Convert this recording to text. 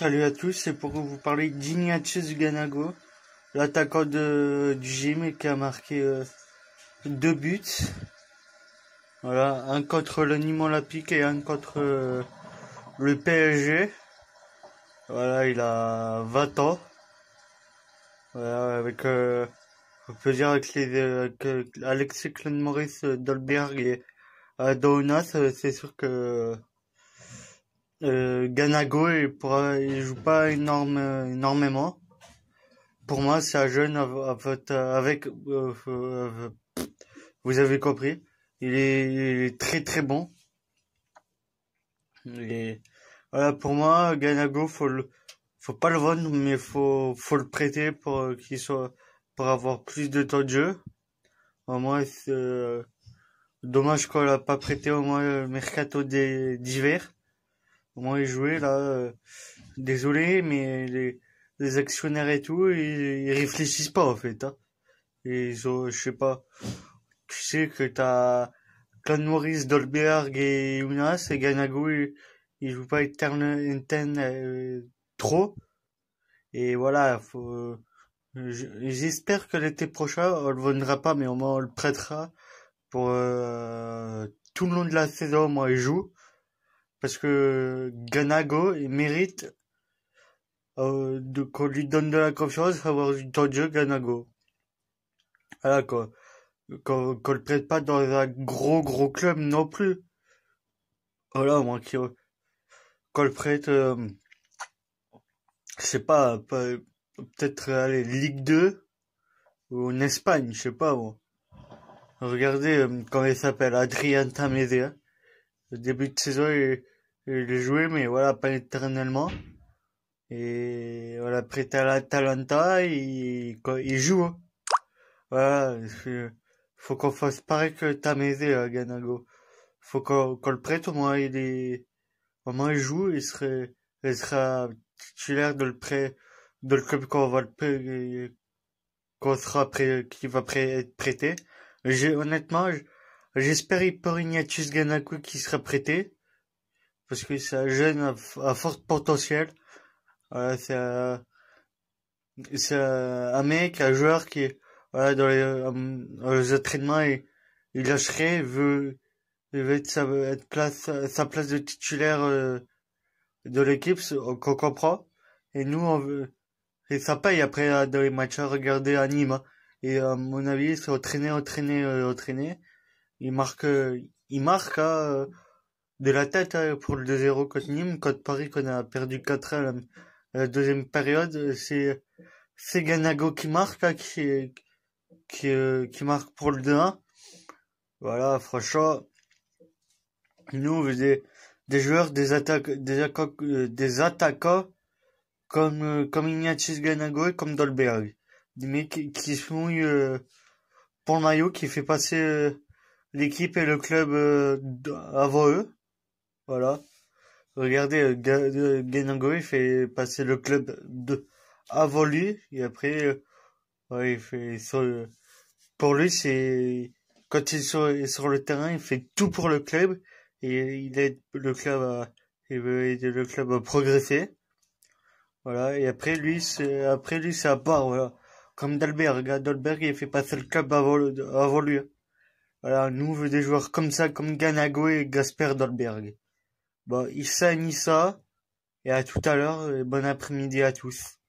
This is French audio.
Salut à tous, c'est pour vous parler d'Ignace Ganago, l'attaquant du gym qui a marqué euh, deux buts. Voilà, un contre le Nîmes Olympique et un contre euh, le PSG. Voilà, il a 20 ans. Voilà, avec, on peut dire avec, euh, Alexis maurice Dolberg et Adonas, c'est sûr que euh, Ganago, il, pourra, il joue pas énorme, énormément. Pour moi, c'est un jeune avec, avec euh, euh, vous avez compris. Il est, très très bon. Et voilà, pour moi, Ganago, faut le, faut pas le vendre, mais faut, faut le prêter pour qu'il soit, pour avoir plus de temps de jeu. Au moins, dommage qu'on l'a pas prêté au moins le mercato d'hiver. Comment ils jouaient là euh, Désolé, mais les, actionnaires et tout, ils, réfléchissent pas en fait. Hein. Ils ont, je sais pas. Tu sais que t'as Clan Maurice, Dolberg et Younas et Ganagou ils, jouent pas Eternal euh, trop. Et voilà, faut. J'espère que l'été prochain, on le vendra pas, mais au moins on le prêtera pour euh, tout le long de la saison, moi il joue parce que Ganago mérite euh, de, qu'on lui donne de la confiance, avoir du temps de jeu, Ganago. Voilà, quoi. qu'on le prête pas dans un gros gros club non plus. Voilà, moi qui euh, qu'on le prête, euh, je sais pas, peut-être aller Ligue 2 ou en Espagne, je sais pas moi. Regardez comment il s'appelle, Adrien Tamedea le début de saison, il, il joué, mais voilà, pas éternellement. Et voilà, après Talanta, il, il joue. Hein. Voilà, faut qu'on fasse pareil que Tamézé, à euh, Ganago. Faut qu'on le prête, au moins il est, au moins il joue, il serait, il sera titulaire de le prêt, de le club qu'on va le qu'on sera prêt, qui va prêt, être prêté. J'ai, honnêtement, J'espère que Ganaku Ignatius qui sera prêté. Parce que c'est un jeune à, fort potentiel. Voilà, c'est un, mec, un joueur qui, voilà, dans les, euh, entraînements, il, il lâcherait, il veut, il veut être sa, place, sa place de titulaire euh, de l'équipe, qu'on comprend. Et nous, on veut, et ça paye après euh, dans les matchs à regarder à Nîmes. Hein. Et à mon avis, c'est entraîner, entraîner, entraîner. Il marque, il marque hein, euh, de la tête hein, pour le 2-0 contre Nîmes. Contre Paris, qu'on a perdu 4 à la, deuxième période, c'est Ganago qui marque, hein, qui, qui, euh, qui marque pour le 2-1. Voilà, franchement, nous, on faisait des joueurs, des attaques, des, attaques, euh, des attaquants, comme, comme Ignatius Ganago et comme Dolberg. Des mecs qui, qui se mouillent euh, pour le maillot, qui fait passer euh, l'équipe et le club euh, avant eux. Voilà. Regardez, euh, Ganango, euh, il fait passer le club de avant lui, et après, ouais, il fait, pour lui, c'est, quand il est sur, sur, le terrain, il fait tout pour le club, et il aide le club à, il veut aider le club à progresser. Voilà, et après lui, c'est, après lui, c'est à part, voilà. Comme Dalberg, hein, Dalberg, il fait passer le club avant lui. Hein. Voilà, nous, veut des joueurs comme ça, comme Ganago et Gasper Dolberg. Bon, Issa Nissa, et à tout à l'heure, et bon après-midi à tous.